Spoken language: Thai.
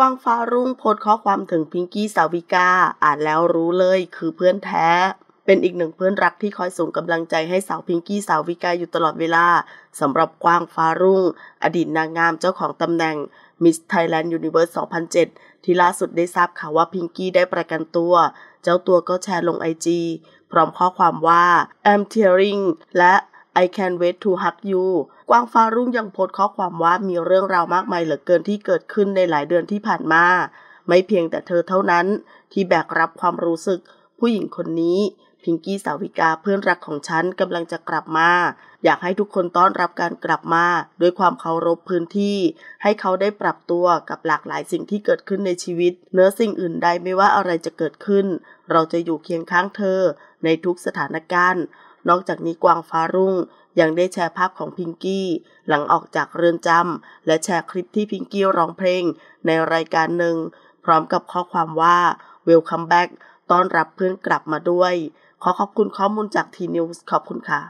กวางฟ้ารุ่งโพสข้อความถึงพิงกี้สาวิกา อ่านแล้วรู้เลยคือเพื่อนแท้ เป็นอีกหนึ่งเพื่อนรักที่คอยส่งกำลังใจให้สาวพิงกี้สาวิกาอยู่ตลอดเวลาสำหรับกวางฟ้ารุ่งอดีตนางงามเจ้าของตำแหน่งมิสไทยแลนด์ยูนิเวิร์ส2007 ที่ล่าสุดได้ทราบข่าวว่าพิงกี้ได้ประกันตัว เจ้าตัวก็แชร์ลงไอจีพร้อมข้อความว่า I'm tearing และ I can wait to hug you กวางฟารุ่งยังโพสข้อความว่ามีเรื่องราวมากมายเหลือเกินที่เกิดขึ้นในหลายเดือนที่ผ่านมา ไม่เพียงแต่เธอเท่านั้นที่แบกรับความรู้สึกผู้หญิงคนนี้ พิงกี้สาวิกาเพื่อนรักของฉันกำลังจะกลับมา อยากให้ทุกคนต้อนรับการกลับมา ด้วยความเคารพพื้นที่ให้เขาได้ปรับตัวกับหลากหลายสิ่งที่เกิดขึ้นในชีวิตเนื้อสิ่งอื่นใดไม่ว่าอะไรจะเกิดขึ้น เราจะอยู่เคียงข้างเธอในทุกสถานการณ์นอกจากนี้กวางฟ้ารุ่ง ยังได้แชร์ภาพของพิงกี้ หลังออกจากเรือนจำและแชร์คลิปที่พิงกี้ร้องเพลงในรายการหนึ่ง พร้อมกับข้อความว่า Welcome back ต้อนรับเพื่อนกลับมาด้วย ขอขอบคุณข้อมูลจากทีนิวส์ ขอบคุณค่ะ